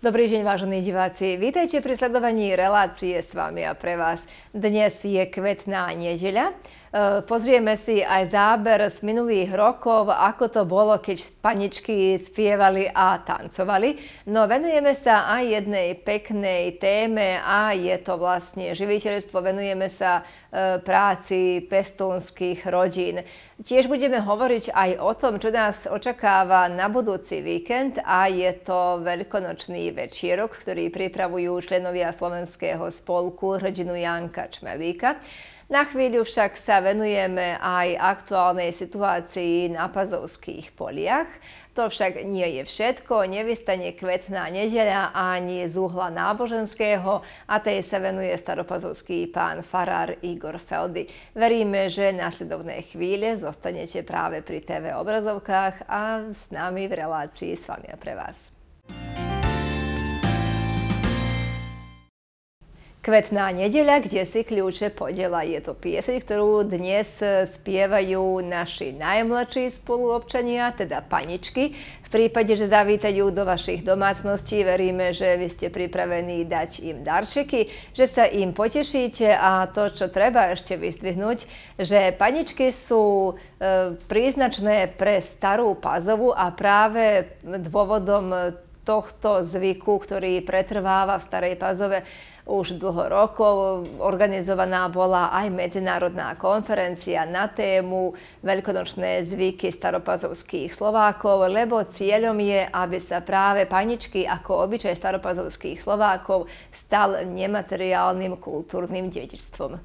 Dobrý deň, vážení diváci. Vítajte pri sledovaní relácie s vami a pre vás. Dnes je kvetná nedeľa Eh, pozrieme si aj záber z minulých rokov, ako to bolo, keď paničky spievali a tancovali. No venujeme sa aj jednej peknej téme a je to vlastne živiteľstvo. Venujeme sa eh, práci pestúnskych rodín. Tiež budeme hovoriť aj o tom, čo nás očakáva na budúci víkend a je to veľkonočný večierok, ktorý pripravujú členovia Slovenského spolku rodinu Janka Čmelíka. Na chvíľu však sa venujeme aj aktuálnej situácii na Pazovských poliach. To však nie je všetko. Nevystane kvetná nedeľa ani z uhla náboženského a tej sa venuje staropazovský pán farár Igor Feldy. Veríme, že na sledovnej chvíle zostanete práve pri TV obrazovkách a s nami v relácii s vami a pre vás. Kvetná nedeľa, kde si kľúče podela. Je to pieseň, ktorú dnes e, spievajú naši najmladší spoluobčania, teda paničky. V prípade, že zavítajú do vašich domácností, veríme, že vy ste pripravení dať im darčeky, že sa im potešíte a to, čo treba ešte vyzdvihnúť, že paničky sú e, príznačné pre starú pazovu a práve dôvodom tohto zvyku, ktorý pretrváva v starej pazove, už dlho rokov. Organizovaná bola aj medzinárodná konferencia na tému veľkonočné zvyky staropazovských Slovákov, lebo cieľom je, aby sa práve paničky ako obyčaj staropazovských Slovákov stal nemateriálnym kultúrnym dedičstvom.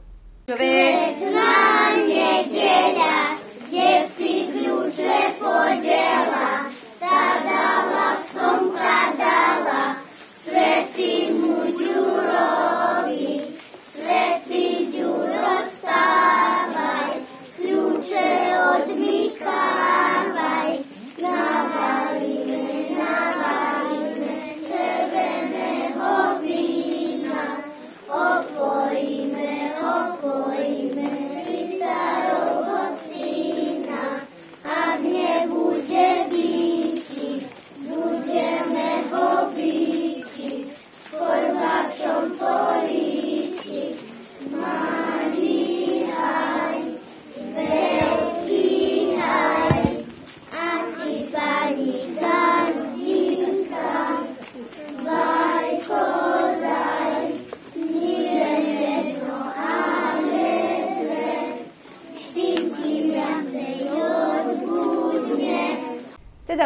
Kvetná nedeľa, kde si kľúče podela, tá dala som, tá dala, svetý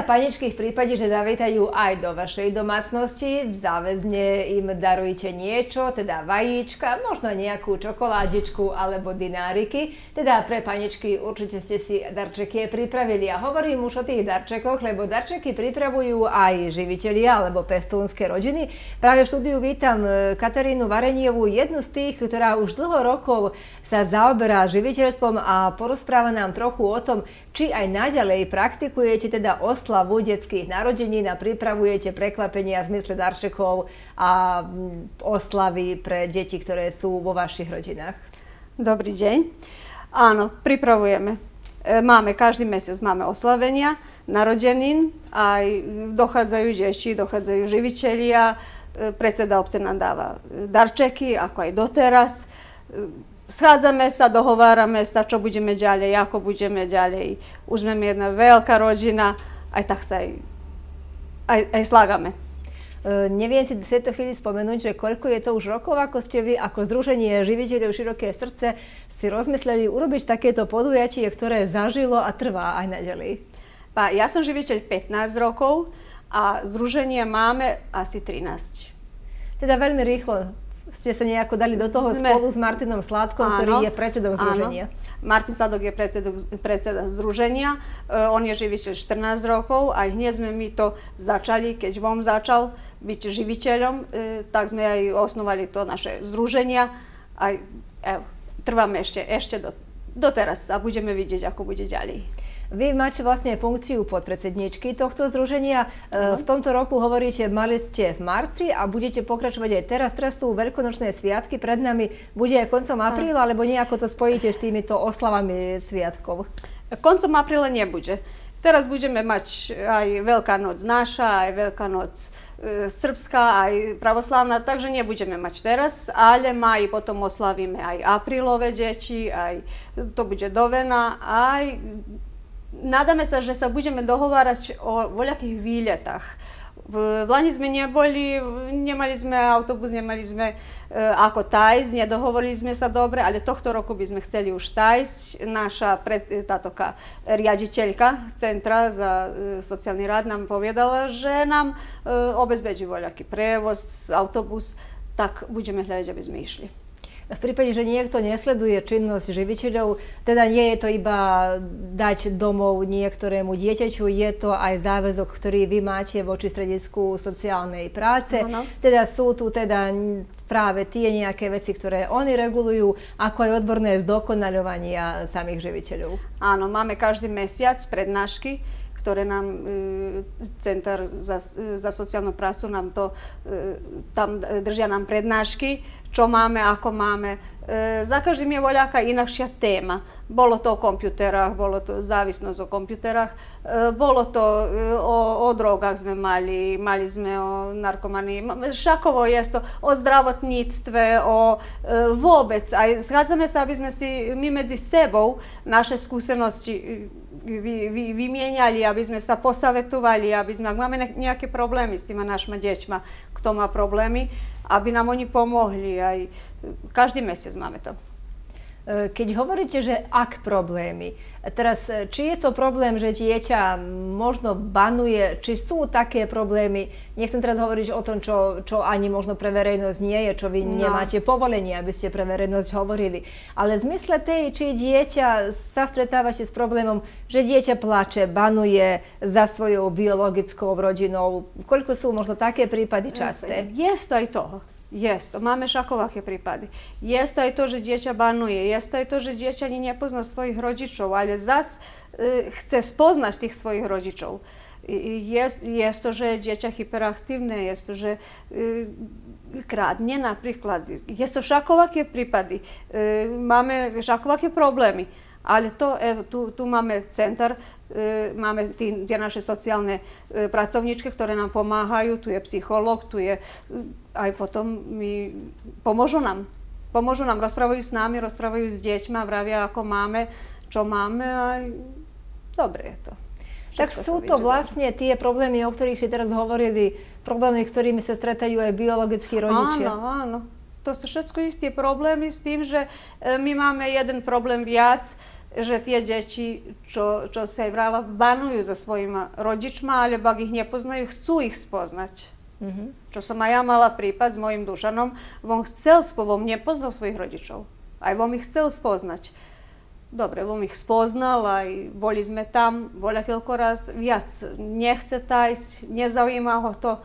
paničky v prípade, že zavítajú aj do vašej domácnosti, záväzne im darujte niečo, teda vajíčka, možno nejakú čokoládičku alebo dináriky. Teda pre paničky určite ste si darčeky pripravili. A hovorím už o tých darčekoch, lebo darčeky pripravujú aj živiteľia alebo pestúnske rodiny. Práve v štúdiu vítam e, Katarínu Varenievu, jednu z tých, ktorá už dlho rokov sa zaoberá živiteľstvom a porozpráva nám trochu o tom, či aj naďalej praktikujete teda oslavu oslavu detských narodenín a pripravujete prekvapenia v zmysle darčekov a mm, oslavy pre deti, ktoré sú vo vašich rodinách. Dobrý deň. Áno, pripravujeme. E, máme, každý mesiac máme oslavenia, narodenín, aj dochádzajú deti, dochádzajú živičelia, e, predseda obce nám dáva e, darčeky, ako aj doteraz. Schádzame sa, dohovárame sa, čo budeme ďalej, ako budeme ďalej. Už sme jedna veľká rodina, aj tak sa aj, aj, aj slágame. Uh, neviem si v tejto chvíli spomenúť, že koľko je to už rokov, ako ste vy ako Združenie živiteľov Široké srdce si rozmysleli urobiť takéto podujatie, ktoré zažilo a trvá aj naďalej. Pa, ja som živiteľ 15 rokov a združenie máme asi 13. Teda veľmi rýchlo ste sa nejako dali do toho sme... spolu s Martinom Sládkom, áno, ktorý je predsedom združenia. Áno. Martin Sládok je predsedok, predseda združenia, e, on je živiteľ 14 rokov a hneď sme my to začali, keď on začal byť živiteľom, e, tak sme aj osnovali to naše združenia a e, trváme ešte, ešte do, doteraz a budeme vidieť, ako bude ďalej. Vy máte vlastne funkciu podpredsedničky tohto združenia. Uh-huh. V tomto roku hovoríte, mali ste v marci a budete pokračovať aj teraz. Teraz sú veľkonočné sviatky, pred nami bude aj koncom apríla, alebo nejako to spojíte s týmito oslavami sviatkov? Koncom apríla nebude. Teraz budeme mať aj Veľká noc naša, aj Veľká noc e, srpská, aj pravoslavná, takže nebudeme mať teraz, ale maj potom oslavíme aj aprílové deti, aj to bude dovena, aj nadame se, že se budeme dogovarati o voľakých výletách. V lani sme neboli, nemali sme autobus, nemali sme e, ako Tajs, nedohovorili sme sa dobre, ale tohto roku by sme chceli už Tajs. Naša pred, e, tátoka riaditeľka Centra za e, sociálny rád nám povedala, že nám e, obezbeđi voľaký prevoz, autobus, tak budeme hľadať, aby sme išli v prípade, že niekto nesleduje činnosť živiteľov, teda nie je to iba dať domov niektorému dieťaču, je to aj záväzok, ktorý vy máte voči stredisku sociálnej práce. Ano. Teda sú tu teda práve tie nejaké veci, ktoré oni regulujú, ako aj odborné zdokonaľovania samých živiteľov. Áno, máme každý mesiac prednášky, ktoré nám e, Centar za, e, za sociálnu prácu nám to, e, tam držia nám prednášky, čo máme, ako máme. E, za každým je voľaká inakšia téma. Bolo to o kompjuterah, bolo to zavisnost o kompjuterah, e, bolo to e, o, o drogah sme mali, mali sme o narkomaniji. Šakovo je to, o zdravotnictve, o vôbec. A schádzame sa, aby sme si my medzi sebou naše skúsenosti vy, vy, vymieniali, aby sme sa posavetovali, aby sme, ak máme nejaké problémy s tima našimi deťmi, kto má problémy, aby nám oni pomohli. Aj, každý mesiac máme to. E, keď hovoríte, že ak problémy, teraz e, či je to problém, že dieťa možno banuje, či sú také problémy, nechcem teraz hovoriť o tom, čo, čo ani možno pre verejnosť nie je, čo vy no. nemáte povolenie, aby ste pre verejnosť hovorili, ale v zmysle tej, či dieťa sa stretávate s problémom, že dieťa plače, banuje za svojou biologickou rodinou, koľko sú možno také prípady e, časté? Je to aj toho. Jest, máme šakovaké prípady. Jest aj to, že dieťa banuje, jest aj to, že dieťa ani nie svojich rodičov, ale zas y, e, chce spoznať tých svojich rodičov. Jest, jest to, że dziecię hiperaktywne, jest to, że y, e, kradnie na przykład. Jest to szakowakie przypady, y, e, mamy szakowakie problemy. Ale to, e, tu, tu máme center, e, máme tí, tie naše sociálne e, pracovničke, ktoré nám pomáhajú, tu je psychológ, tu je, e, aj potom mi pomôžu nám. Pomôžu nám, rozprávajú s nami, rozprávajú s djećma, vravia ako máme, čo máme, a dobre je to. Tak sú to vlastne tie problémy, o ktorých ste teraz hovorili, problémy, ktorými sa stretajú aj biologickí rodičia. Áno, áno. To su všetko isti problemi s tim, že e, mi imamo jedan problem viac, že tie deti, čo, čo sa aj vrala, banujú za svojima rodičma, ale bak ich nepoznajú, chcú ich spoznať. Mm -hmm. Čo som aj ja mala prípad s mojim Dušanom, on chcel, on nepoznal svojich rodičov, aj on ich chcel spoznať. Dobre, on ih spoznala i boli sme tam, bolja koliko raz, vjac nje chce taj, nje zaujima ho to,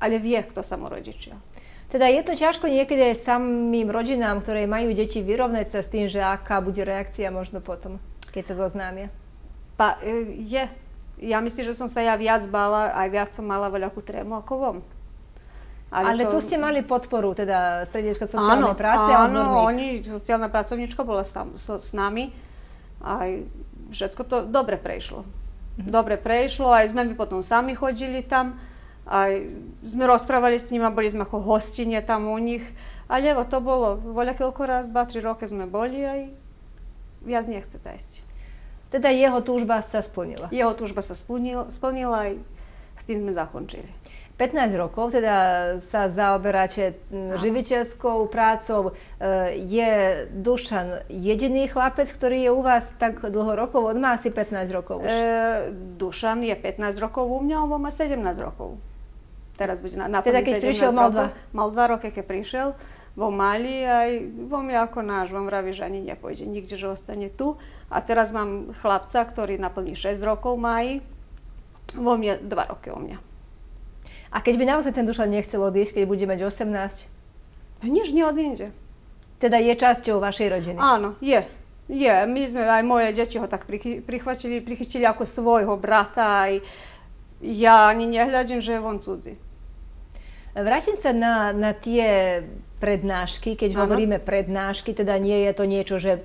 ali vijek to samo rođičja. Teda je to ťažko niekedy aj samým rodinám, ktoré majú deti, vyrovnať sa s tým, že aká bude reakcia možno potom, keď sa zoznámia. Pa, e, je. Ja myslím, že som sa ja viac bála, aj viac som mala veľakú trému ako von. Ale, Ale to... tu ste mali podporu, teda strediska sociálnej áno, práce a áno, a oni, sociálna pracovnička bola sam, so, s nami. Aj všetko to dobre prešlo. Mhm. Dobre prešlo, aj sme my potom sami chodili tam. A Sme rozprávali s njima, boli sme ako hostinje tam u njih, ali evo, to bolo, volja koliko raz, dva, tri roke sme boli, a i ja z njeh desiti. Teda jeho tužba sa splnila? Jeho tužba sa splnila, splnila i s tim sme zakončili. 15 rokov teda sa zaoberáte živiteľskou prácou. E, je Dušan jediný chlapec, ktorý je u vás tak dlho rokov? On má asi 15 rokov už. E, Dušan je 15 rokov u mňa, on má 17 rokov teraz bude na, napadne teda, keď prišiel, mal dva. Mal dva roky, keď prišiel vo Mali, aj vo mňa ako náš, on vraví, že ani nepôjde nikde, že ostane tu. A teraz mám chlapca, ktorý naplní 6 rokov mají, vo mne 2 roky o mňa. A keď by naozaj ten Dušan nechcel odísť, keď bude mať 18? No nič neodíde. Teda je časťou vašej rodiny? Áno, je. Je, my sme, aj moje deti ho tak prichytili ako svojho brata, aj ja ani nehľadím, že je von cudzí. Vrátim sa na, na tie prednášky, keď ano. hovoríme prednášky, teda nie je to niečo, že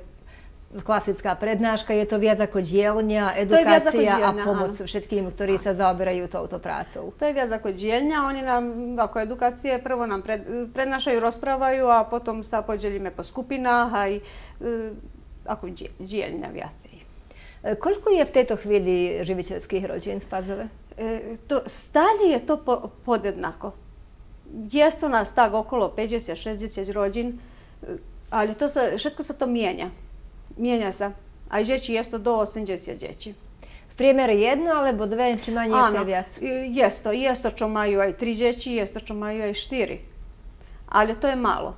klasická prednáška, je to viac ako dielňa, edukácia ako dielňa, a pomoc áno. všetkým, ktorí áno. sa zaoberajú touto prácou. To je viac ako dielňa, oni nám ako edukácie prvo nám pred, prednášajú, rozprávajú a potom sa podelíme po skupinách aj e, ako dielňa viacej. E, koľko je v tejto chvíli živiteľských rodín v Pazove? E, to, stále je to po, podjednako. jesu nas tak okolo 50-60 rođin, e, ali to se, všetko se to mijenja. Mijenja se. A i djeći jesu do 80 djeći. Primjer jedno, ali bo dve či manje ano, te djeca. Jesto, jesto čo maju aj tri djeći, jesto čo maju aj štiri. Ali to je malo.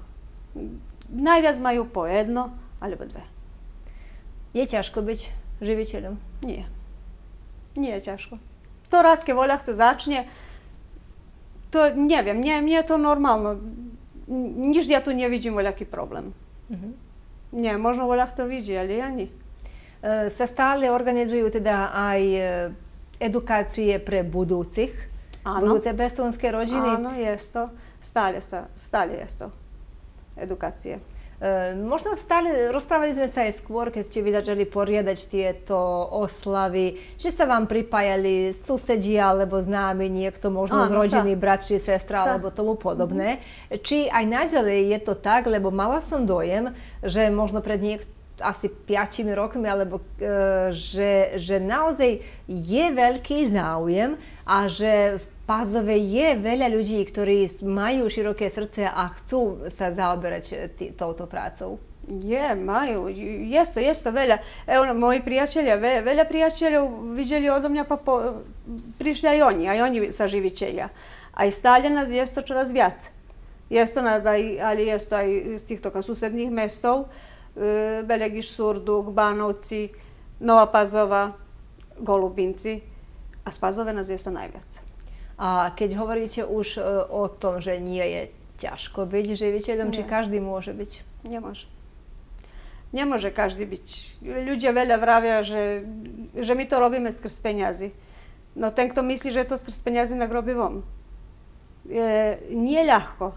Najvjac maju po jedno, ali bo dve. Je ťažko biti živiteljom? Nije. Nije ťažko. To raske voljah to začne to nie wiem, nie, nie to normalne. Niż ja tu nie widzę jaki problem. Mhm. Nie, można wola to widzi, ale ja nie. E, se stale organizuju te da aj e, edukacije pre buducih, ano. buduce bestunske rođine? Ano, jesto. Stale se, stale jesto edukacije. Mhm. E, možno stále, rozprávali sme sa aj skôr, keď ste vy začali poriadať tieto oslavy, že sa vám pripájali susedia alebo známi, niekto možno Áno, z rodiny, sa. brat či sestra sa. alebo tomu podobné. Mm-hmm. Či aj naďalej je to tak, lebo mala som dojem, že možno pred niekto asi 5 rokmi, alebo e, že, že naozaj je veľký záujem a že v pazove je velja ljudi, koji majú široke srce, a chcú sa zaoberať eh, touto prácou. Je, majú. Jesto, jesto, velja. Evo, ono, moji priateľia, velja priateľov videli odo mňa, pa po, prišli aj oni, aj oni sa živiteľia. Aj stále nás jesto čoraz viac. Jesto nás aj, ali jesto i s tih toka susednih e, Belegiš, Surduh, Banovci, Nova Pazova, Golubinci. A z Pazove nás jesto najviac. A keď hovoríte už e, o tom, že nie je ťažko byť živiteľom, nie. či každý môže byť? Nemôže. Nemôže každý byť. Ľudia veľa vravia, že, že my to robíme skrz peniazy. No ten, kto myslí, že je to skrz peniazy, tak robí von. E, nie ľahko.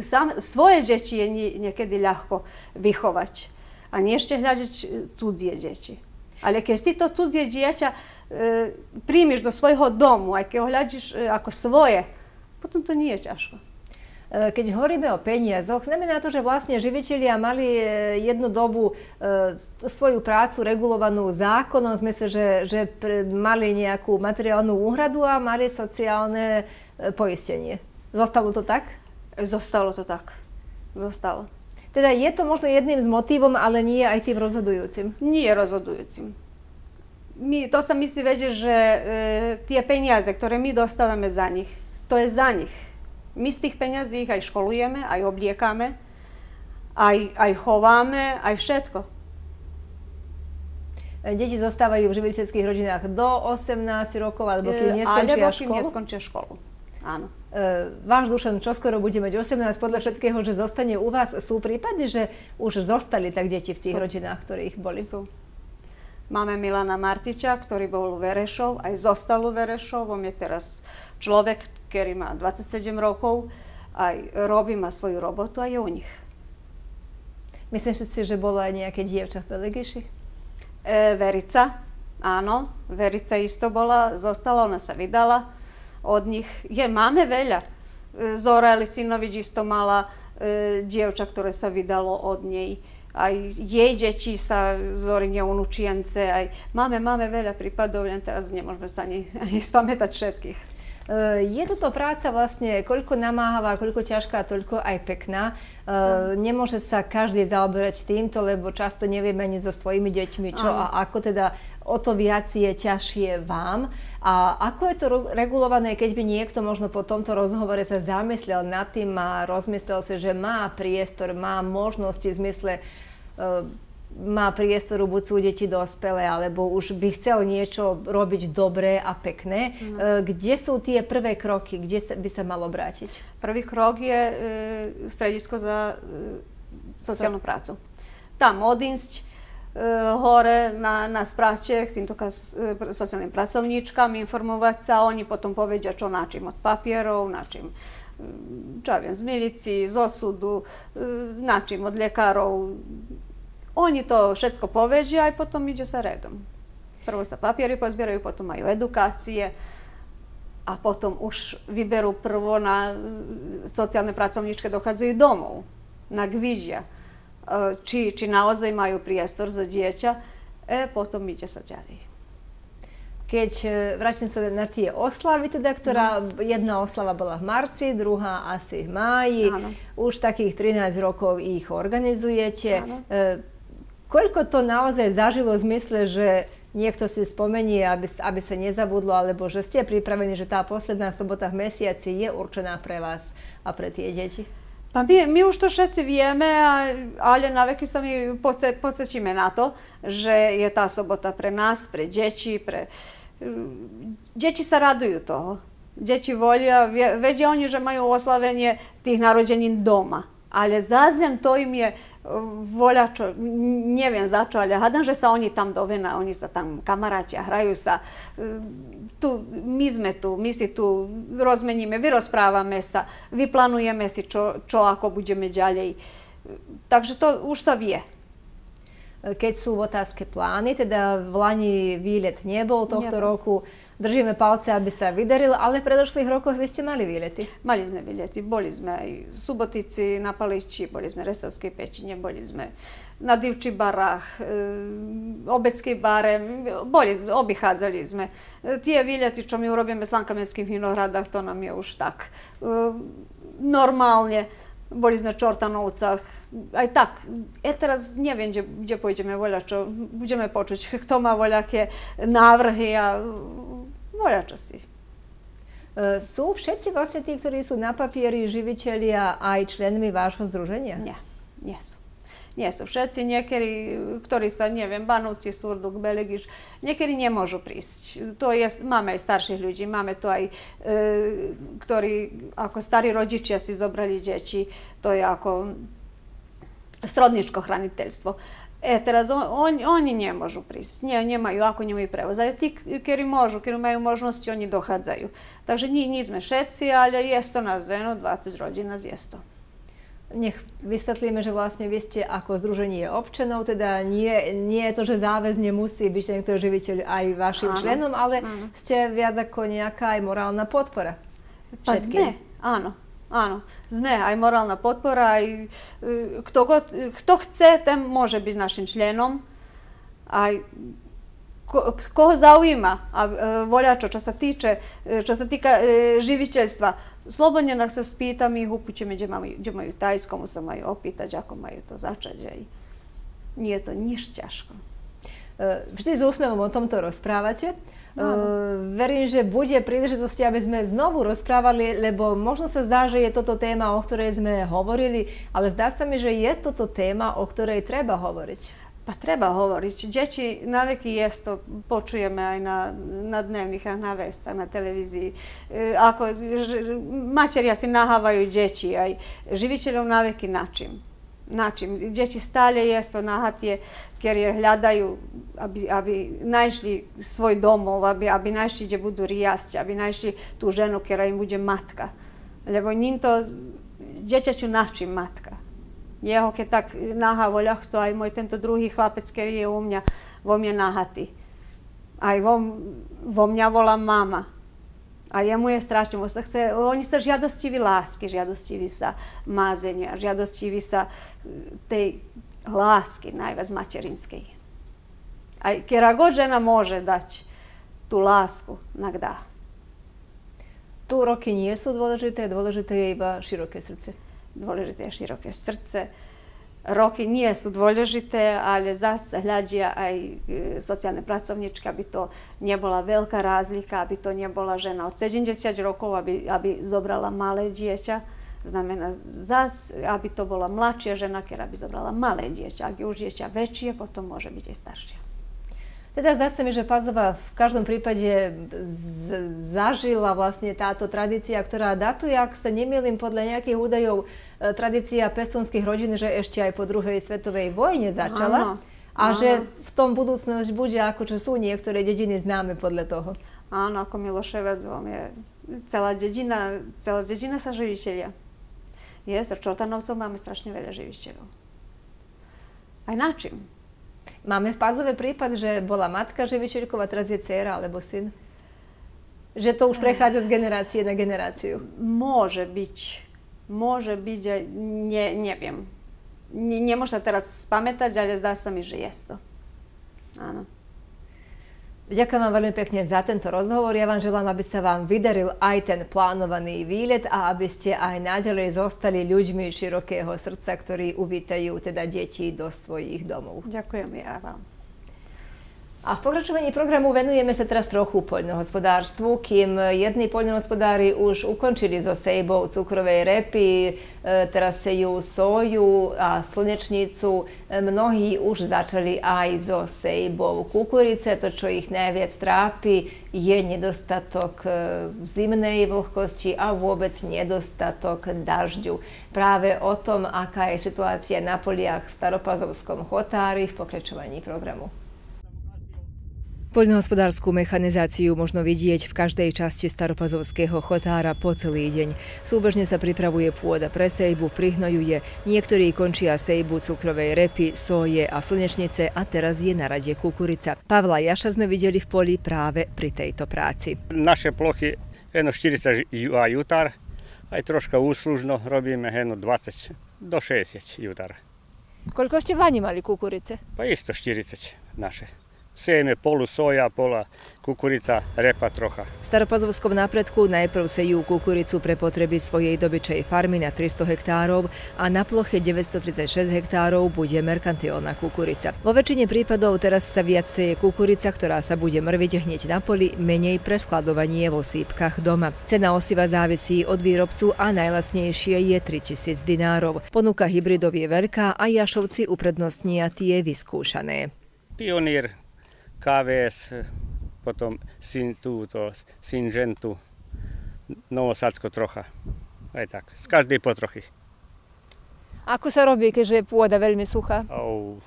Sam, svoje deti je nie, niekedy ľahko vychovať. A nie ešte hľadať cudzie deti. Ale keď si to cudzie dieťa e, primiš do svojho domu, ako je ohľadíš e, ako svoje, potom to nie je ťažko. E, keď hovoríme o peniazoch, znamená to, že vlastne živiteľia mali e, jednu dobu e, svoju prácu regulovanú zákonom, sme sa, že, že mali nejakú materiálnu úhradu a mali sociálne poistenie. Zostalo to tak? Zostalo to tak. Zostalo. Teda je to možno jedným z motivom, ale nie aj tým rozhodujúcim. Nie rozhodujúcim. Mi, to sa myslí veđe, že e, tie peniaze, ktoré my dostávame za nich, to je za nich. My z tých peniazí ich aj školujeme, aj obliekame, aj, aj chováme, aj všetko. E, deti zostávajú v živiteľských rodinách do 18 rokov, alebo kým e, neskončia školu? Alebo kým neskončia školu, áno. E, váš Dušan čoskoro bude mať 18 podľa všetkého, že zostane u vás. Sú prípady, že už zostali tak deti v tých sú. rodinách, ktoré ich boli? Sú. Máme Milana Martiča, ktorý bol u Verešov, aj zostal u Verešov. On je teraz človek, ktorý má 27 rokov, aj robí, má svoju robotu a je u nich. Myslíš si, že bolo aj nejaké dievča v Pelegiši? E, Verica, áno. Verica isto bola, zostala, ona sa vydala od nich je máme veľa. E, Zora Elisinović isto mala e, djevča ktoré sa vydalo od nej. Aj jej deti sa Zorinje unučijence, aj máme veľa prípadov, len teraz nemôžeme sa ani, ani spametať všetkých. E, je toto práca vlastne koľko namáhavá, koľko ťažká, toľko aj pekná. E, nemôže sa každý zaoberať týmto, lebo často nevieme ani so svojimi deťmi, čo Aj. a ako teda o to viac je ťažšie vám. A ako je to regulované, keď by niekto možno po tomto rozhovore sa zamyslel nad tým a rozmyslel si, že má priestor, má možnosti v zmysle e, má priestoru, buď sú deti dospelé, alebo už by chcel niečo robiť dobré a pekné. No. Kde sú tie prvé kroky? Kde by sa malo obrátiť? Prvý krok je e, stredisko za e, prácu. Tam odinst, Eh, hore na, na spraće týmto kas, eh, sociálnym pracovníčkam informovať sa. Oni potom povedia, čo načím od papierov, načím mm, čo viem, z milicii, z osudu, eh, načím od lekárov. Oni to všetko povedia a potom ide sa redom. Prvo sa papiery pozbierajú, potom majú edukácie a potom už vyberú prvo na sociálne pracovníčke dochádzajú domov, na gvižia. E, či naozaj imaju prijestor za djeća, e, potom sa sađariji. Keď e, vraćam se na tije oslavite, teda, doktora, no. jedna oslava bola v marci, druga asi v maji. Ano. Už takih 13 rokov ih organizujete. E, koliko to naozaj zažilo zmisle, že niekto si spomení, aby, aby sa nezabudlo, alebo že ste pripravení, že tá posledná sobota v mesiaci je určená pre vás a pre tie deti? Pa mi, mi už to všetci vieme, ale naveky sa mi podsečíme na to, že je tá sobota pre nás, pre dječi, pre... Mm, dječi sa raduju toho. Dječi volja, već oni že imaju oslavenie tih narođenin doma. Ali zazem to im je voľa čo, neviem za čo, ale hádam, že sa oni tam dovena, oni sa tam kamarátia, hrajú sa. Ehm, tu, my sme tu, my si tu rozmeníme, vyrozprávame sa, vyplánujeme si, čo, čo ako budeme ďalej. Takže to už sa vie. Keď sú v otázke plány, teda v Lani výlet nebol tohto nebol. roku, Držíme palce, aby sa vydarilo, ale v predošlých rokoch vy ste mali výlety. Mali sme výlety, boli sme aj v Subotici, na Paliči, boli sme v Resavskej pečine, boli sme na Divči barách, e, obecký bare, boli, obichádzali sme. E, tie výlety, čo mi urobíme v Slankamenských vinohradách, to nám je už tak e, normálne. Boli sme v Čortanovcach, aj tak. E teraz neviem, viem, kde, gdje pojdeme voljačo, budeme počuť kto má voľaké návrhy a voľa čo si. E, sú všetci vlastne tí, ktorí sú na papieri živiteľia aj členmi vášho združenia? Nie, nie sú. Nie sú všetci, niekedy, ktorí sa, neviem, Banúci, Surduk, Belegiš, niekedy nemôžu prísť. To je, máme aj starších ľudí, máme to aj, e, ktorí, ako starí rodičia si zobrali deti, to je ako srodničko hraniteljstvo. E, teraz on, on, oni nie možu pristi, nie, nemaju, ako nemaju prevoza. E, ti kjeri možu, kjeri imaju možnosti, oni dohadzaju. Takže njih nizme šeci, ali jesto nazveno, 20 rođina zjesto. Nech vysvetlíme, že vlastne vy ste ako združenie občanov, teda nie, nie je to, že záväzne musí byť ten, ktorý živiteľ aj vašim áno, členom, ale áno. ste viac ako nejaká aj morálna podpora. Pa sme, áno. Áno, sme aj morálna podpora, aj e, kto, kto chce, ten môže byť našim členom. Aj ko, koho zaujíma a e, voľačo, čo, sa týče, tiče, čo sa týka e, živićelstva, slobodnje nas se spita, mi ih kde, gdje, gdje imaju tajskomu sa majú opýtať, ako majú to začať. Nie je to nič ťažko. Eh, vždy s úsmevom o tomto rozprávate. No, no. Verím, že bude príležitosť, aby sme znovu rozprávali, lebo možno sa zdá, že je toto téma, o ktorej sme hovorili, ale zdá sa mi, že je toto téma, o ktorej treba hovoriť. Pa treba hovoriť. hovorić. na veky jesto počujeme aj na, na dnevnikah, na vesta, na televízii. E, ako, ž, maćerja si nahavaju djeci, aj živićelom naveki način način. Dječi stalje jesto nahatje jer je hljadaju, aby, aby našli svoj domov, aby, aby našli gdje budu rijasći, aby našli tu ženu kjera im bude matka. Lebo njim to, djeća ću naći matka. Jeho ke tak naha voljah to, a i moj tento drugi chlapec kjer je u mnja, vo mnje nahati. A i vo, vo mnja vola mama. A jemu je strašne, on sa chce, oni sa žiadostiví lásky, žiadostiví sa mázenia, žiadostiví sa mm, tej lásky, najviac materinskej. A kjera god žena môže dať tú lásku, nak Tu roky nie sú dôležité, dôležité je iba široké srdce. Dôležité je široké srdce roky sú dôležité, ale zase hľadia aj e, sociálne pracovničky, aby to nebola veľká razlika, aby to nebola žena od 70 rokov, aby, aby zobrala malé dieťa. Znamená zas, aby to bola mladšia žena, ktorá by zobrala malé dieťa. Ak je už dieťa väčšie, potom môže byť aj staršia. Teda zdá sa mi, že Pazova v každom prípade zažila vlastne táto tradícia, ktorá datuje, ak sa nemýlim podľa nejakých údajov, e, tradícia pestonských rodín, že ešte aj po druhej svetovej vojne začala. Áno. A Áno. že v tom budúcnosť bude, ako čo sú niektoré dediny známe podľa toho. Áno, ako Miloševec, je celá dedina, celá dedina sa živiteľia. Je, s Čotanovcov máme strašne veľa živiteľov. Aj na čím? Máme v Pázove prípad, že bola matka Živičilková, teraz je dcera alebo syn. Že to už prechádza z generácie na generáciu. Môže byť. Môže byť, ne, neviem. Ne, nemôžem teraz spamätať, ale zdá sa mi, že je to. Áno. Ďakujem vám veľmi pekne za tento rozhovor. Ja vám želám, aby sa vám vydaril aj ten plánovaný výlet a aby ste aj naďalej zostali ľuďmi širokého srdca, ktorí uvítajú teda deti do svojich domov. Ďakujem ja vám. A v pokračovaní programu venujeme sa teraz trochu poľnohospodárstvu, kým jedni poľnohospodári už ukončili so sejbou cukrovej repy, e, teraz sejú soju a slnečnicu. E, mnohí už začali aj so sejbou kukurice. To, čo ich najviac trápi, je nedostatok e, zimnej vlhkosti a vôbec nedostatok dažďu. Práve o tom, aká je situácia na poliach v Staropazovskom chotári v pokračovaní programu. Poľnohospodárskú mechanizáciu možno vidieť v každej časti staropazovského chotára po celý deň. Súbežne sa pripravuje pôda pre sejbu, prihnojuje, niektorí končia sejbu cukrovej repy, soje a slnečnice a teraz je na rade kukurica. Pavla Jaša sme videli v poli práve pri tejto práci. Naše plochy a jutar, aj troška úslužno robíme 20 do 60 jutar. Koľko ste vani mali kukurice? Pa isto 40 naše. Sejeme polu soja, pola kukurica, repa trocha. V Staropazovskom napredku najprv sejú kukuricu pre potreby svojej dobyčej farmy na 300 hektárov a na ploche 936 hektárov bude merkantilná kukurica. Vo väčšine prípadov teraz sa viac seje kukurica, ktorá sa bude mrviť hneď na poli, menej pre skladovanie vo sípkach doma. Cena osiva závisí od výrobcu a najlasnejšie je 3000 dinárov. Ponuka hybridov je veľká a jašovci uprednostnia tie vyskúšané. Pionier KVS, potom syn túto, syn žentu, novosadsko trocha. Aj tak, z každej po trochy. Ako sa robí, keďže je pôda veľmi suchá? Oh,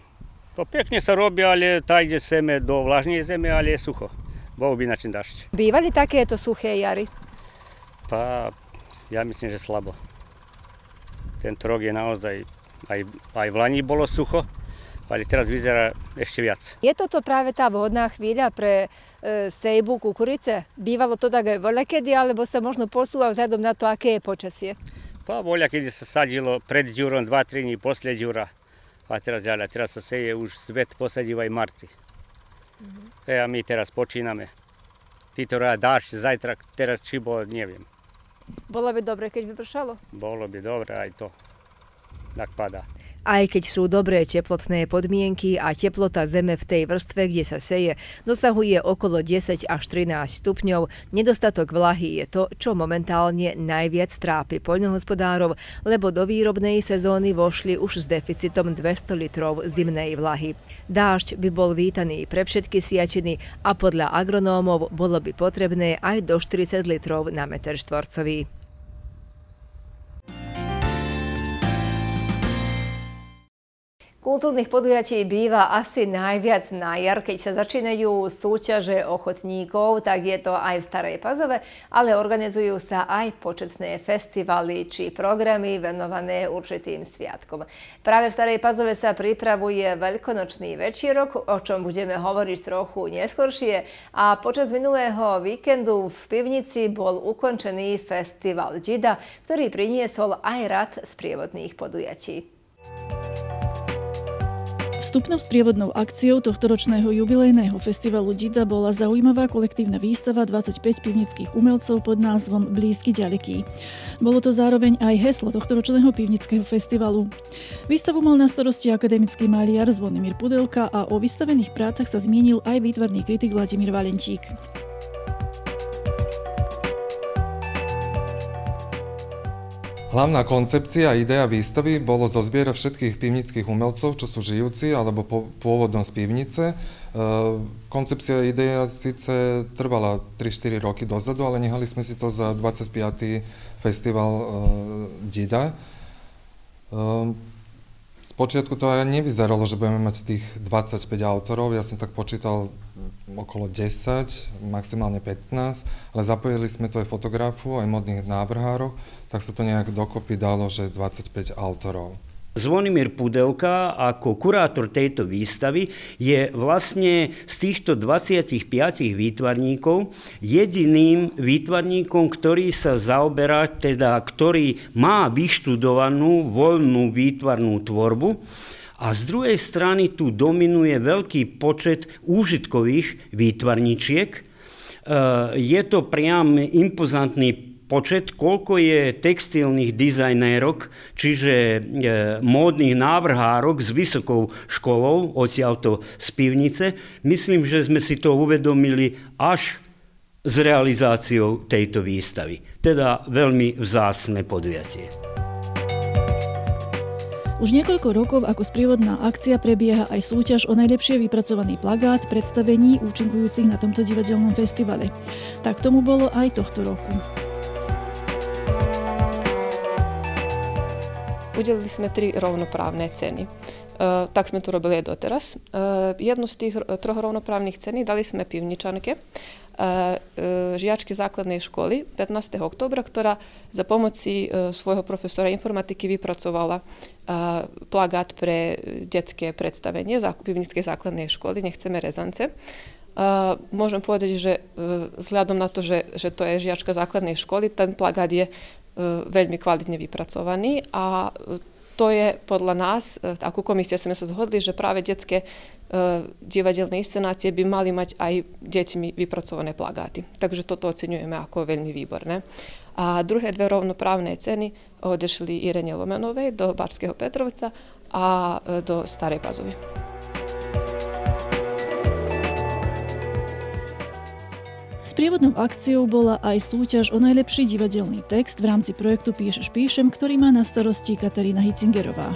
to pekne sa robí, ale tá ide seme do vlažnej zeme, ale je sucho. Bol by način dažď. Bývali takéto suché jary? Pa, ja myslím, že slabo. Tento rok je naozaj, aj, aj v Lani bolo sucho, ali teraz vizera ešte viac. Je to to práve tá vhodná chvíľa pre e, sejbu kukurice? Bivalo to tak aj voľakedy, bo sa možno posúva vzhľadom na to, aké je počasie? Pa voľa, keď sa sadilo pred ďurom, dva, tri dní, posle ďura. Pa teraz ďalej, teraz sa seje už svet posadíva i marci. Mm E, a my teraz počíname. Ty to dáš zajtra, teraz čibo, bo, neviem. Bolo by dobre, keď by pršalo? Bolo by dobre aj to, tak padá. Aj keď sú dobré teplotné podmienky a teplota zeme v tej vrstve, kde sa seje, dosahuje okolo 10 až 13 stupňov, nedostatok vlahy je to, čo momentálne najviac trápi poľnohospodárov, lebo do výrobnej sezóny vošli už s deficitom 200 litrov zimnej vlahy. Dážď by bol vítaný pre všetky siačiny a podľa agronómov bolo by potrebné aj do 40 litrov na meter štvorcový. Kultúrnych podujatí býva asi najviac na jar, keď sa začínajú súťaže ochotníkov, tak je to aj v Starej Pazove, ale organizujú sa aj početné festivaly či programy venované určitým sviatkom. Práve v Starej Pazove sa pripravuje veľkonočný večírok, o čom budeme hovoriť trochu neskôršie a počas minulého víkendu v pivnici bol ukončený festival Džida, ktorý priniesol aj rad z prievodných podujatí. Vstupnou sprievodnou akciou tohto ročného jubilejného festivalu Dida bola zaujímavá kolektívna výstava 25 pivnických umelcov pod názvom Blízky ďaleký. Bolo to zároveň aj heslo tohto ročného pivnického festivalu. Výstavu mal na starosti akademický maliar Zvonimir Pudelka a o vystavených prácach sa zmienil aj výtvarný kritik Vladimír Valentík. Hlavná koncepcia a idea výstavy bolo zozbierať všetkých pivnických umelcov, čo sú žijúci alebo pôvodom z pivnice. E, koncepcia a idea síce trvala 3-4 roky dozadu, ale nehali sme si to za 25. festival e, Dida. E, Spočiatku to aj nevyzeralo, že budeme mať tých 25 autorov, ja som tak počítal okolo 10, maximálne 15, ale zapojili sme to aj fotografu, aj modných návrhárov tak sa to nejak dokopy dalo, že 25 autorov. Zvonimir Pudelka ako kurátor tejto výstavy je vlastne z týchto 25 výtvarníkov jediným výtvarníkom, ktorý sa zaoberá, teda ktorý má vyštudovanú voľnú výtvarnú tvorbu a z druhej strany tu dominuje veľký počet úžitkových výtvarníčiek. E, je to priam impozantný počet, koľko je textilných dizajnérok, čiže e, módnych návrhárok s vysokou školou, odtiaľto z pivnice. Myslím, že sme si to uvedomili až s realizáciou tejto výstavy. Teda veľmi vzácne podujatie. Už niekoľko rokov ako sprievodná akcia prebieha aj súťaž o najlepšie vypracovaný plagát predstavení účinkujúcich na tomto divadelnom festivale. Tak tomu bolo aj tohto roku. udelili smo tri rovnoprávne ceny. E, tak smo to robili do teraz. E, jednu z tih troh ravnopravnih ceni dali smo pivničanke, e, e, žiačky základnej školy 15. oktobra, ktorá za pomoci e, svojho profesora informatiky vypracovala plagát pre detské predstavenie pivnické základnej školy Nechceme rezance. Môžem povedať, že vzhľadom na to, že, že to je žiačka základnej školy, ten plagát je E, veľmi kvalitne vypracovaný a e, to je podľa nás, e, ako komisia sme sa zhodli, že práve detské divadelné inscenácie by mali mať aj deťmi vypracované plagáty. Takže toto oceňujeme ako veľmi výborné. A druhé dve rovnoprávne ceny odešli Irene Lomenovej do Barského Petrovca a do Starej Pazovy. S prievodnou akciou bola aj súťaž o najlepší divadelný text v rámci projektu Píšeš píšem, ktorý má na starosti Katarína Hicingerová.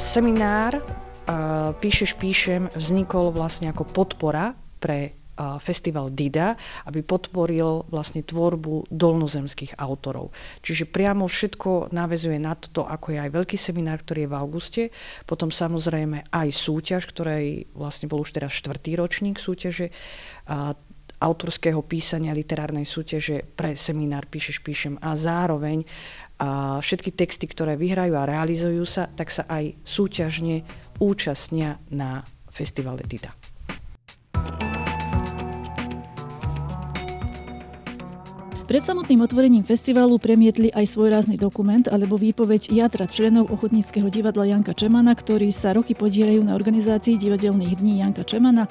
Seminár Píšeš píšem vznikol vlastne ako podpora pre festival Dida, aby podporil vlastne tvorbu dolnozemských autorov. Čiže priamo všetko navezuje na to, ako je aj veľký seminár, ktorý je v auguste, potom samozrejme aj súťaž, ktorej vlastne bol už teraz štvrtý ročník súťaže autorského písania literárnej súťaže pre seminár Píšeš, píšem a zároveň a všetky texty, ktoré vyhrajú a realizujú sa, tak sa aj súťažne účastnia na festivale Dida. Pred samotným otvorením festivalu premietli aj svojrázny dokument alebo výpoveď jatra členov ochotníckého divadla Janka Čemana, ktorí sa roky podielajú na organizácii divadelných dní Janka Čemana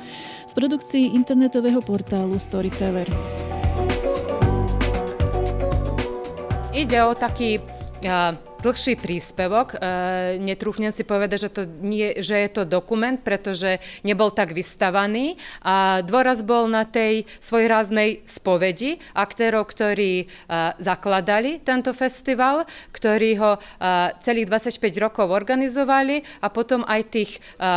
v produkcii internetového portálu Storyteller. Ide o taký uh dlhší príspevok. E, netrúfnem si povedať, že, to nie, že je to dokument, pretože nebol tak vystavaný a dôraz bol na tej svojráznej spovedi aktérov, ktorí e, zakladali tento festival, ktorí ho e, celých 25 rokov organizovali a potom aj tých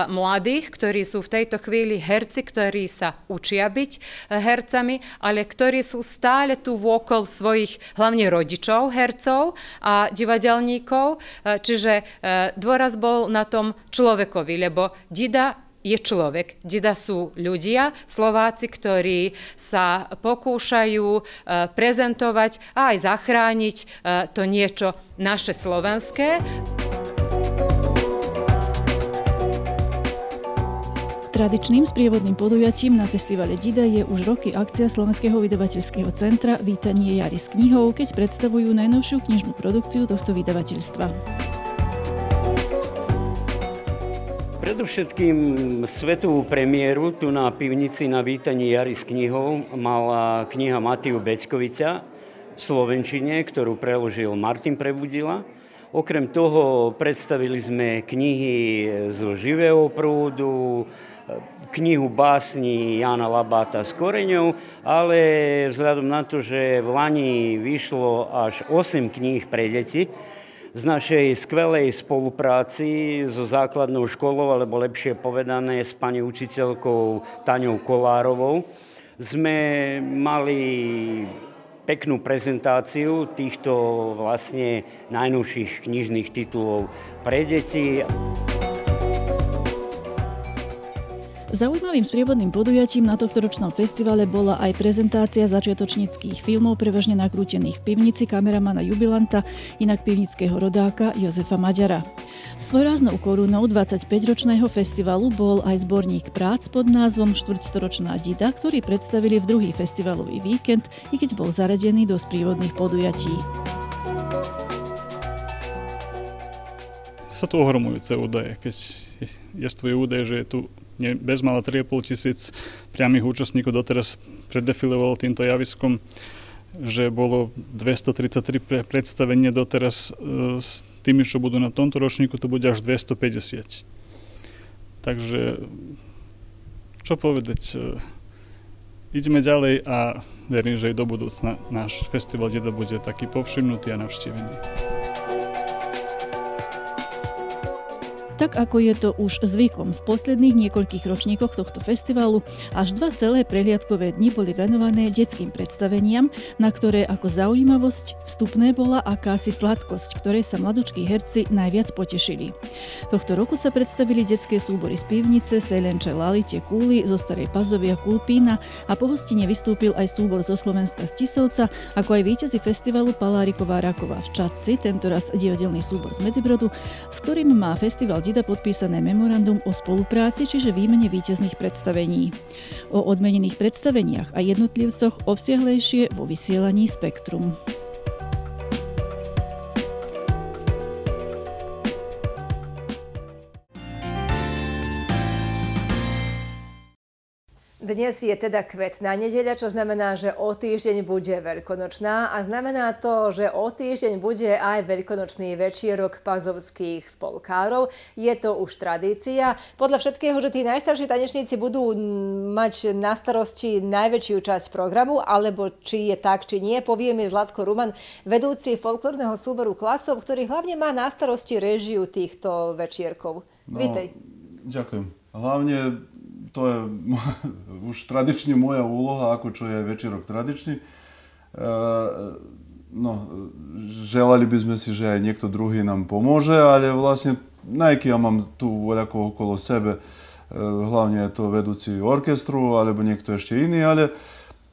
mladých, ktorí sú v tejto chvíli herci, ktorí sa učia byť hercami, ale ktorí sú stále tu vôkol svojich hlavne rodičov, hercov a divadelníkov odborníkov, e, čiže e, dôraz bol na tom človekovi, lebo dida je človek. Dida sú ľudia, Slováci, ktorí sa pokúšajú e, prezentovať a aj zachrániť to niečo naše slovenské. Tradičným sprievodným podujatím na Festivale Dida je už roky akcia Slovenského vydavateľského centra Vítanie jary s knihou, keď predstavujú najnovšiu knižnú produkciu tohto vydavateľstva. Predovšetkým svetovú premiéru tu na pivnici na Vítanie jary s knihou mala kniha Matiu Beckovica v Slovenčine, ktorú preložil Martin Prebudila. Okrem toho predstavili sme knihy zo živého prúdu, knihu básni Jana Labáta s koreňou, ale vzhľadom na to, že v Lani vyšlo až 8 kníh pre deti, z našej skvelej spolupráci so základnou školou, alebo lepšie povedané s pani učiteľkou Taňou Kolárovou, sme mali peknú prezentáciu týchto vlastne najnovších knižných titulov pre deti. Zaujímavým sprievodným podujatím na tohto ročnom festivale bola aj prezentácia začiatočníckých filmov prevažne nakrútených v pivnici kameramana jubilanta, inak pivnického rodáka Jozefa Maďara. Svojráznou korunou 25-ročného festivalu bol aj zborník prác pod názvom Štvrťstoročná dida, ktorý predstavili v druhý festivalový víkend, i keď bol zaradený do sprievodných podujatí. Sa to ohromujúce údaje, keď je tvoje údaje, že je tu bezmála 3,5 tisíc priamých účastníkov doteraz predefilovalo týmto javiskom, že bolo 233 pre predstavenie doteraz e, s tými, čo budú na tomto ročníku, to bude až 250. Takže čo povedať, e, ideme ďalej a verím, že aj do budúcna náš festival Deda bude taký povšimnutý a navštívený. Tak ako je to už zvykom, v posledných niekoľkých ročníkoch tohto festivalu až dva celé prehliadkové dni boli venované detským predstaveniam, na ktoré ako zaujímavosť vstupné bola akási sladkosť, ktorej sa mladučkí herci najviac potešili. Tohto roku sa predstavili detské súbory z pivnice, Sejlenče Lalite Kúly, zo Starej Pazovia Kulpína a po hostine vystúpil aj súbor zo Slovenska z Tisovca, ako aj víťazi festivalu Paláriková Raková v Čadci, tentoraz divadelný súbor z Medzibrodu, s ktorým má festival Dida podpísané memorandum o spolupráci, čiže výmene víťazných predstavení. O odmenených predstaveniach a jednotlivcoch obsiahlejšie vo vysielaní Spektrum. Dnes je teda kvetná nedeľa, čo znamená, že o týždeň bude veľkonočná a znamená to, že o týždeň bude aj veľkonočný večierok pazovských spolkárov. Je to už tradícia. Podľa všetkého, že tí najstarší tanečníci budú mať na starosti najväčšiu časť programu, alebo či je tak, či nie, povie mi Zlatko Ruman, vedúci folklórneho súboru klasov, ktorý hlavne má na starosti režiu týchto večierkov. No, Vítej. Ďakujem. Hlavne to je už tradične moja úloha, ako čo je večerok tradičný. E, no, želali by sme si, že aj niekto druhý nám pomôže, ale vlastne najky ja mám tu voľako okolo sebe, e, hlavne je to vedúci orkestru, alebo niekto ešte iný, ale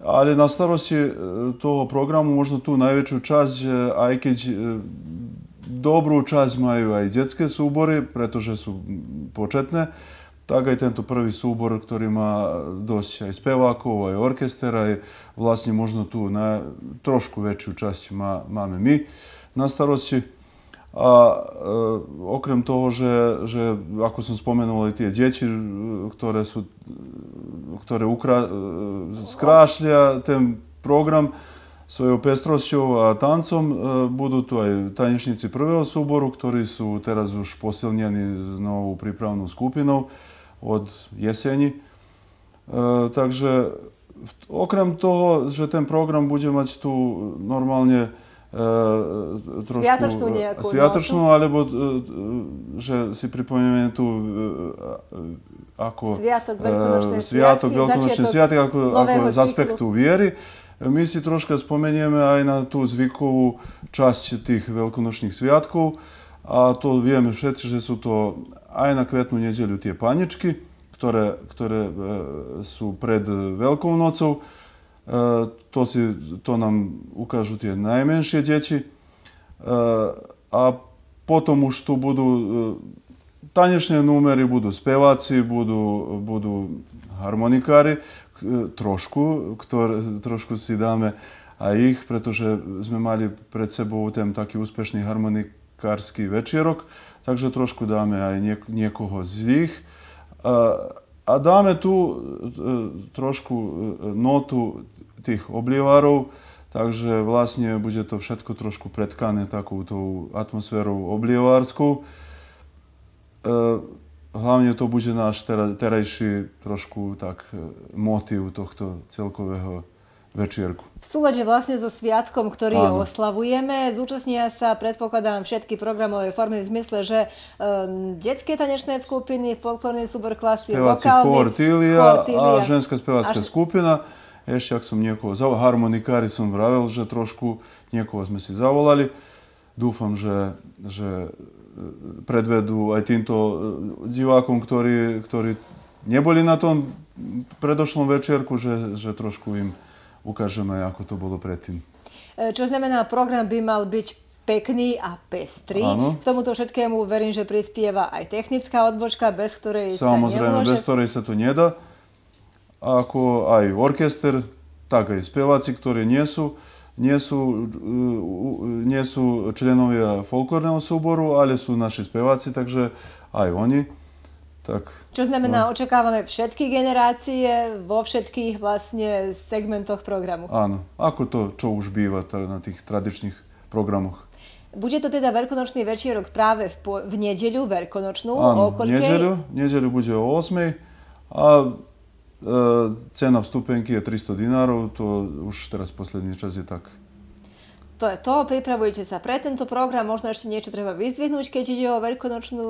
ali na starosti e, toho programu možda tu najveću čast, aj keď dobru čast imaju aj djetske subori, pretože su početne, Tako ovaj je tento prvi subor, ktorý ima dosiča iz pevakov, aj orkestera, aj vlastne možno tu na trošku veću časti máme my na starosti. A e, okrem toho, že, že ako som spomenul, aj tie deti, e, ktoré sú, ktoré ukra, e, skrášlia ten program svojou pestrosťou a tancom, budú tu aj tanečníci prvého súboru, ktorí sú teraz už posilnení novou prípravnou skupinou. od jeseni. E, takže okrem toho, že ten program bude mať tu normálne e, Sviatočnú e, nejakú Sviatočnú, noc. alebo že si pripomenieme tu ako... Sviatok veľkonočnej sviatky, veľkonočný sviatok, ako, ako z viery. My si troška spomenieme aj na tú zvykovú časť tých veľkonočných sviatkov a to vieme všetci, že sú to aj na kvetnú nedjelju tie paničky, ktoré, ktoré e, sú pred Veľkou nocou. E, to, si, to nám ukážu tie najmenšie deti. E, a potom už tu budú tanečné numeri, budú speváci, budú, budú harmonikári, trošku, ktoré, trošku si dáme a ich, pretože sme mali pred sebou ten taký úspešný harmonikársky večerok, takže trošku dáme aj niek- niekoho z nich. A dáme tu e, trošku e, notu tých oblivárov, takže vlastne bude to všetko trošku pretkané takouto atmosférou oblievarskou. E, hlavne to bude náš terajší trošku tak motiv tohto celkového večierku. V súlade vlastne so sviatkom, ktorý Áno. oslavujeme, zúčastnia sa predpokladám všetky programové formy v zmysle, že um, detské tanečné skupiny, folklórny súbor klasy, Speváci lokálny, chór Tília a ženská spevácká Až... skupina. Ešte, ak som niekoho zavolal, harmonikári som vravil, že trošku niekoho sme si zavolali. Dúfam, že, že e, predvedú aj týmto e, divákom, ktorí, ktorí neboli na tom predošlom večerku, že, že trošku im ukážeme, ako to bolo predtým. E, čo znamená, program by mal byť pekný a pestrý. Áno. K tomuto všetkému verím, že prispieva aj technická odbočka, bez ktorej Samozrejme, sa nemôže... bez ktorej sa to nedá. Ako aj orkester, tak aj speváci, ktorí nie sú, nie sú, e, nie sú členovia folklórneho súboru, ale sú naši speváci, takže aj oni tak, Čo znamená, no. očakávame všetky generácie vo všetkých vlastne segmentoch programu. Áno, ako to, čo už býva na tých tradičných programoch. Bude to teda veľkonočný večerok práve v, po- v nedeľu, veľkonočnú? Áno, o koľkej? nedeľu, nedeľu bude o 8. A e, cena vstupenky je 300 dinárov, to už teraz posledný čas je tak to je to, pripravujete sa pre tento program, možno ešte niečo treba vyzdvihnúť, keď ide o veľkonočnú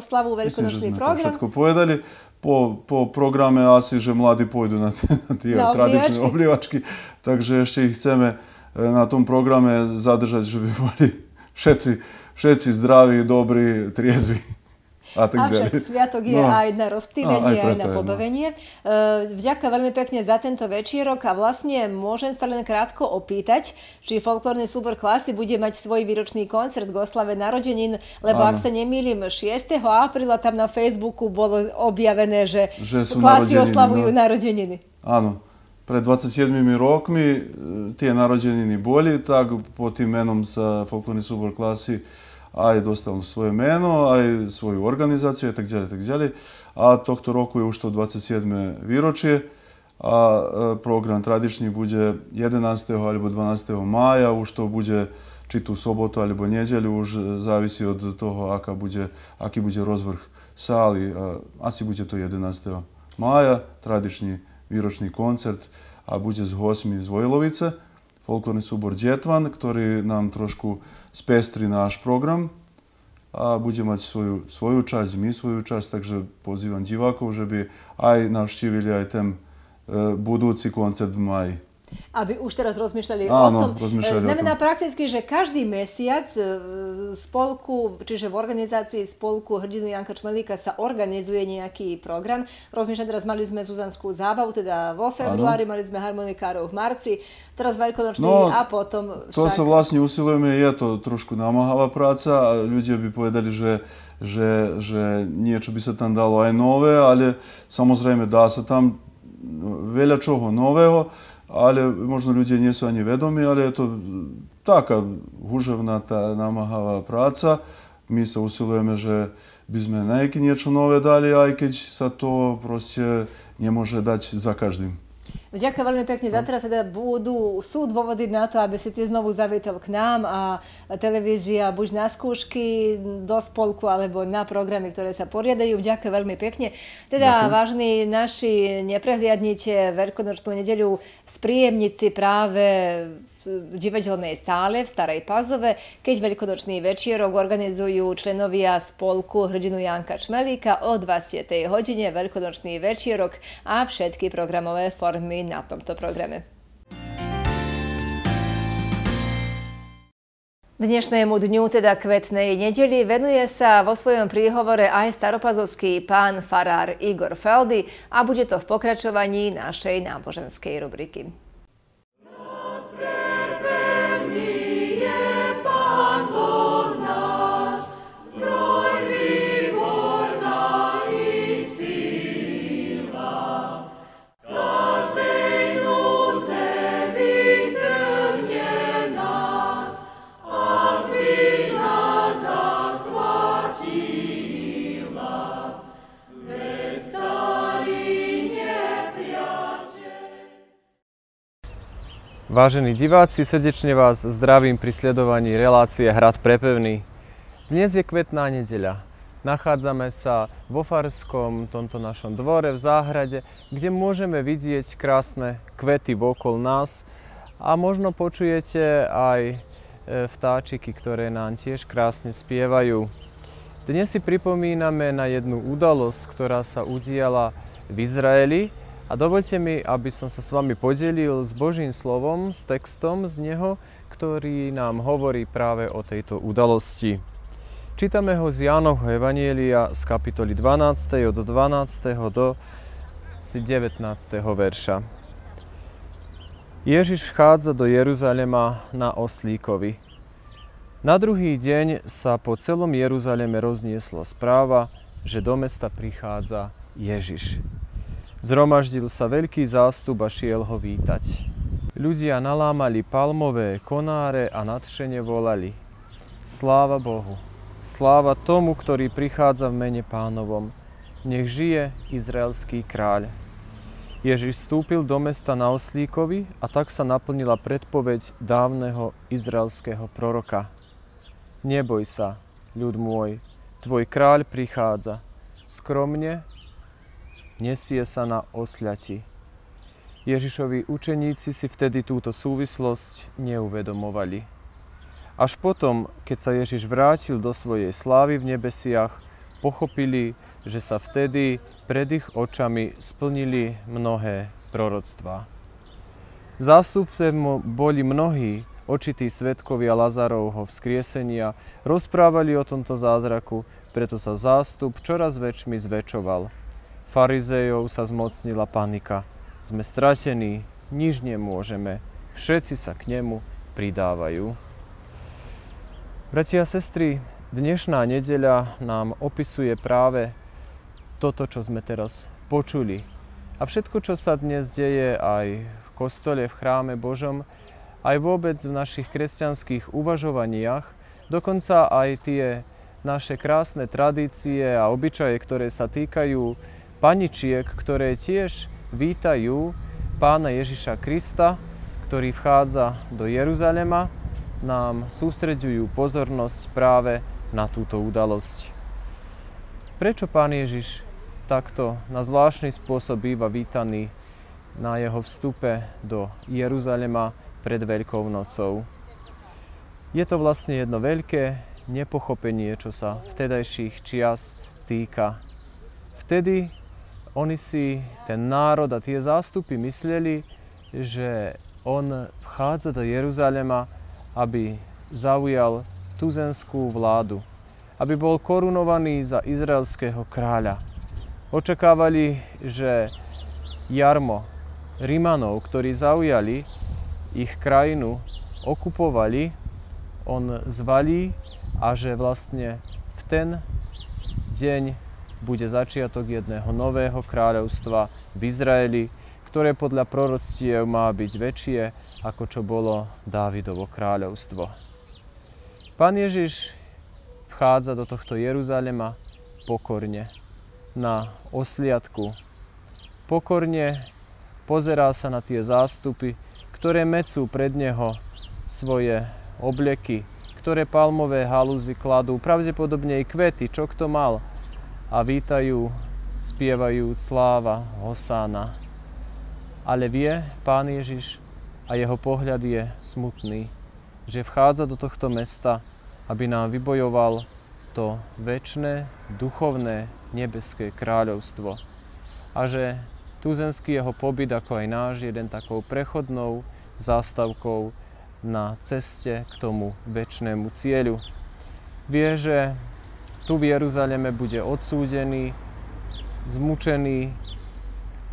oslavu, veľkonočný Myslím, že sme program. To všetko povedali. Po, po programe asi, že mladí pôjdu na tie, na tie na tradičné oblievačky, takže ešte ich chceme e, na tom programe zadržať, že by boli všetci, všetci zdraví, dobrí, triezvi. A tak Avšak sviatok je no. aj na rozptýlenie, no, aj, aj na pobavenie. No. E, vďaka veľmi pekne za tento večierok a vlastne môžem sa len krátko opýtať, či folklórny súbor klasy bude mať svoj výročný koncert k oslave narodenín, lebo ano. ak sa nemýlim, 6. apríla tam na Facebooku bolo objavené, že, že klasy oslavujú no. narodeniny. Áno. Pred 27 rokmi e, tie narodeniny boli, tak pod tým menom sa folklórny súbor klasy a i dostavno svoje meno, a i svoju organizaciju, tak djelje, tak djelje. A doktor Oku je ušto 27. viročje, a e, program tradični buđe 11. alibo 12. maja, ušto buđe čitu sobotu alibo njeđelju, už zavisi od toho aka buđe, aki buđe rozvrh sali, si buđe to 11. maja, tradični viročni koncert, a buđe z 8. iz Vojlovice, folklorni súbor Detvan, ktorý nám trošku spestri náš program a bude mať svoju, svoju časť, my svoju časť, takže pozývam divákov, že by aj navštívili aj ten e, budúci koncert v maji aby už teraz rozmýšľali Áno, o tom. Rozmýšľali e, Znamená o tom. prakticky, že každý mesiac e, v spolku, čiže v organizácii spolku Hrdinu Janka Čmelíka sa organizuje nejaký program. Rozmýšľam, teraz mali sme Zuzanskú zábavu, teda vo februári, Áno. mali sme harmonikárov v marci, teraz veľkonočný no, a potom však... To sa vlastne usilujeme, je to trošku namáhavá práca a ľudia by povedali, že že, že niečo by sa tam dalo aj nové, ale samozrejme dá sa tam no, veľa čoho nového але можна людзей не са невядомі але то така гужавна та намагава праца ми са усілуємо же без мяне які нечу нове далі айкець са то просе не можа даць за каждым Ďakujem veľmi pekne no. za teraz. Teda budú, sú dôvody na to, aby si ty znovu zavietal k nám a televízia buď na skúšky do spolku alebo na programy, ktoré sa poriadajú. Ďakujem veľmi pekne. Teda, Ďakujem. vážni naši, neprehliadnite veľkonočnú nedeľu z príjemnici práve divadelnej sále v Starej Pazove, keď veľkonočný večierok organizujú členovia spolku Hrdinu Janka Čmelíka o 20. hodine veľkonočný večierok a všetky programové formy na tomto programe. Dnešnému dňu, teda kvetnej nedeli, venuje sa vo svojom príhovore aj staropazovský pán farár Igor Feldy a bude to v pokračovaní našej náboženskej rubriky. Vážení diváci, srdečne vás zdravím pri sledovaní relácie Hrad Prepevný. Dnes je kvetná nedeľa. Nachádzame sa vo Farskom, tomto našom dvore, v záhrade, kde môžeme vidieť krásne kvety okolo nás a možno počujete aj e, vtáčiky, ktoré nám tiež krásne spievajú. Dnes si pripomíname na jednu udalosť, ktorá sa udiala v Izraeli a dovolte mi, aby som sa s vami podelil s Božím slovom, s textom z neho, ktorý nám hovorí práve o tejto udalosti. Čítame ho z Jánovho Evanielia z kapitoly 12. od 12. do 19. verša. Ježiš vchádza do Jeruzalema na oslíkovi. Na druhý deň sa po celom Jeruzaleme rozniesla správa, že do mesta prichádza Ježiš. Zromaždil sa veľký zástup a šiel ho vítať. Ľudia nalámali palmové konáre a nadšene volali. Sláva Bohu! Sláva tomu, ktorý prichádza v mene pánovom. Nech žije izraelský kráľ. Ježiš vstúpil do mesta na oslíkovi a tak sa naplnila predpoveď dávneho izraelského proroka. Neboj sa, ľud môj, tvoj kráľ prichádza, skromne nesie sa na osľati. Ježišovi učeníci si vtedy túto súvislosť neuvedomovali. Až potom, keď sa Ježiš vrátil do svojej slávy v nebesiach, pochopili, že sa vtedy pred ich očami splnili mnohé proroctvá. V zástupe boli mnohí, očití svetkovia Lazarovho vzkriesenia, rozprávali o tomto zázraku, preto sa zástup čoraz väčšmi zväčšoval farizejov sa zmocnila panika. Sme stratení, nič nemôžeme. Všetci sa k nemu pridávajú. Bratia a sestry, dnešná nedeľa nám opisuje práve toto, čo sme teraz počuli. A všetko, čo sa dnes deje aj v kostole, v chráme Božom, aj vôbec v našich kresťanských uvažovaniach, dokonca aj tie naše krásne tradície a obyčaje, ktoré sa týkajú paničiek, ktoré tiež vítajú pána Ježiša Krista, ktorý vchádza do Jeruzalema, nám sústreďujú pozornosť práve na túto udalosť. Prečo pán Ježiš takto na zvláštny spôsob býva vítaný na jeho vstupe do Jeruzalema pred Veľkou nocou? Je to vlastne jedno veľké nepochopenie, čo sa vtedajších čias týka. Vtedy oni si, ten národ a tie zástupy mysleli, že on vchádza do Jeruzalema, aby zaujal tuzenskú vládu, aby bol korunovaný za izraelského kráľa. Očakávali, že jarmo Rimanov, ktorí zaujali ich krajinu, okupovali, on zvalí a že vlastne v ten deň bude začiatok jedného nového kráľovstva v Izraeli, ktoré podľa proroctiev má byť väčšie, ako čo bolo Dávidovo kráľovstvo. Pán Ježiš vchádza do tohto Jeruzalema pokorne, na osliadku. Pokorne pozerá sa na tie zástupy, ktoré mecú pred neho svoje obleky, ktoré palmové halúzy kladú, pravdepodobne i kvety, čo kto mal – a vítajú, spievajú sláva, hosána. Ale vie pán Ježiš a jeho pohľad je smutný, že vchádza do tohto mesta, aby nám vybojoval to väčné, duchovné, nebeské kráľovstvo. A že tuzemský jeho pobyt, ako aj náš, jeden takou prechodnou zástavkou na ceste k tomu väčšnému cieľu. Vie, že tu v Jeruzaleme bude odsúdený, zmučený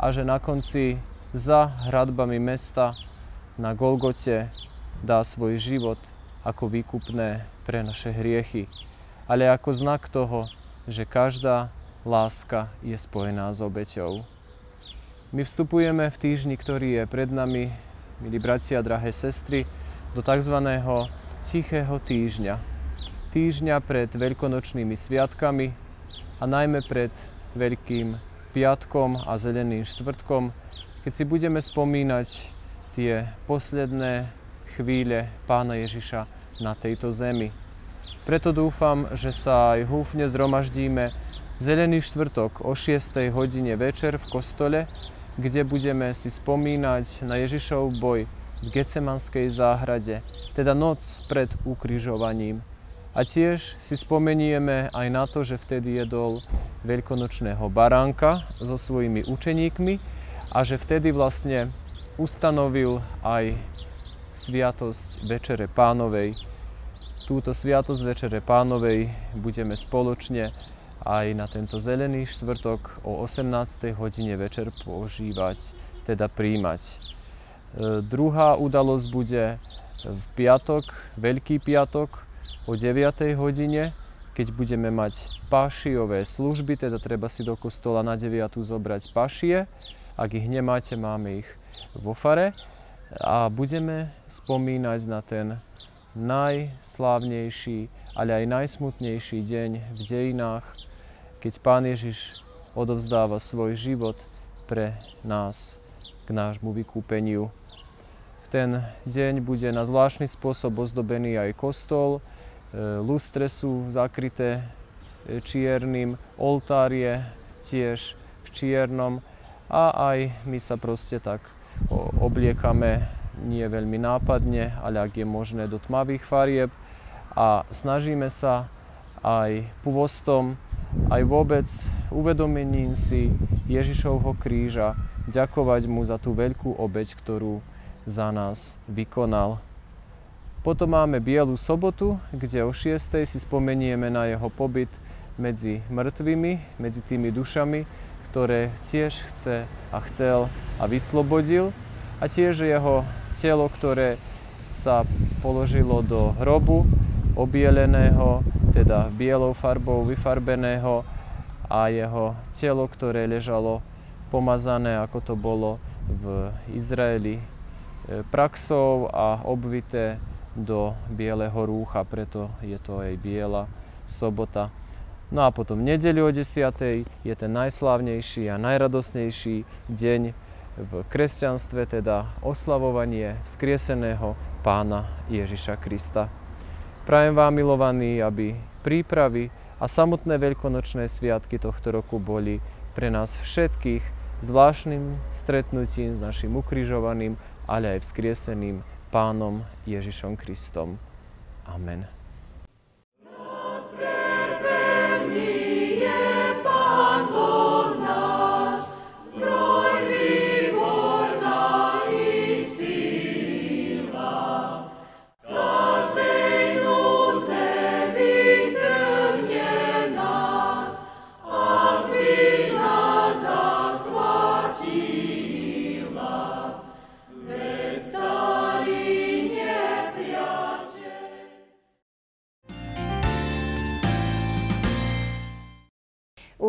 a že na konci za hradbami mesta na Golgote dá svoj život ako výkupné pre naše hriechy, ale ako znak toho, že každá láska je spojená s obeťou. My vstupujeme v týždni, ktorý je pred nami, milí bratia, drahé sestry, do tzv. tichého týždňa týždňa pred veľkonočnými sviatkami a najmä pred Veľkým piatkom a Zeleným štvrtkom, keď si budeme spomínať tie posledné chvíle pána Ježiša na tejto zemi. Preto dúfam, že sa aj húfne v Zelený štvrtok o 6. hodine večer v kostole, kde budeme si spomínať na Ježišov boj v Gecemanskej záhrade, teda noc pred ukrižovaním. A tiež si spomenieme aj na to, že vtedy jedol veľkonočného baránka so svojimi učeníkmi a že vtedy vlastne ustanovil aj sviatosť Večere Pánovej. Túto sviatosť Večere Pánovej budeme spoločne aj na tento zelený štvrtok o 18. hodine večer požívať, teda príjmať. E, druhá udalosť bude v piatok, Veľký piatok, o 9. hodine, keď budeme mať pašiové služby, teda treba si do kostola na 9. zobrať pašie. Ak ich nemáte, máme ich vo fare. A budeme spomínať na ten najslávnejší, ale aj najsmutnejší deň v dejinách, keď Pán Ježiš odovzdáva svoj život pre nás k nášmu vykúpeniu. V ten deň bude na zvláštny spôsob ozdobený aj kostol, Eh, lustre sú zakryté eh, čiernym, oltár je tiež v čiernom a aj my sa proste tak obliekame nie veľmi nápadne, ale ak je možné do tmavých farieb a snažíme sa aj pôvostom, aj vôbec uvedomením si Ježišovho kríža ďakovať mu za tú veľkú obeď, ktorú za nás vykonal. Potom máme Bielu sobotu, kde o 6. si spomenieme na jeho pobyt medzi mŕtvými, medzi tými dušami, ktoré tiež chce a chcel a vyslobodil. A tiež jeho telo, ktoré sa položilo do hrobu obieleného, teda bielou farbou vyfarbeného a jeho telo, ktoré ležalo pomazané, ako to bolo v Izraeli e, praxou a obvité do bieleho rúcha, preto je to aj biela sobota. No a potom nedeľu o 10. je ten najslávnejší a najradosnejší deň v kresťanstve, teda oslavovanie vzkrieseného pána Ježiša Krista. Prajem vám, milovaní, aby prípravy a samotné veľkonočné sviatky tohto roku boli pre nás všetkých zvláštnym stretnutím s našim ukrižovaným, ale aj vzkrieseným Pánom Ježišom Kristom. Amen.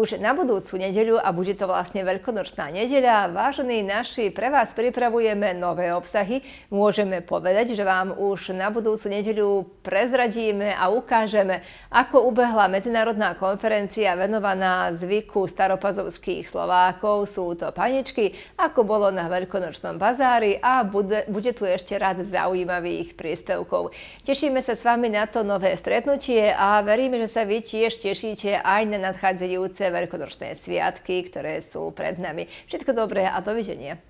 už na budúcu nedeľu a bude to vlastne veľkonočná nedeľa. Vážení naši, pre vás pripravujeme nové obsahy. Môžeme povedať, že vám už na budúcu nedeľu prezradíme a ukážeme, ako ubehla medzinárodná konferencia venovaná zvyku staropazovských Slovákov. Sú to paničky, ako bolo na veľkonočnom bazári a bude, bude tu ešte rád zaujímavých príspevkov. Tešíme sa s vami na to nové stretnutie a veríme, že sa vy tiež tešíte aj na nadchádzajúce veľkonočné sviatky, ktoré sú pred nami. Všetko dobré a dovidenia.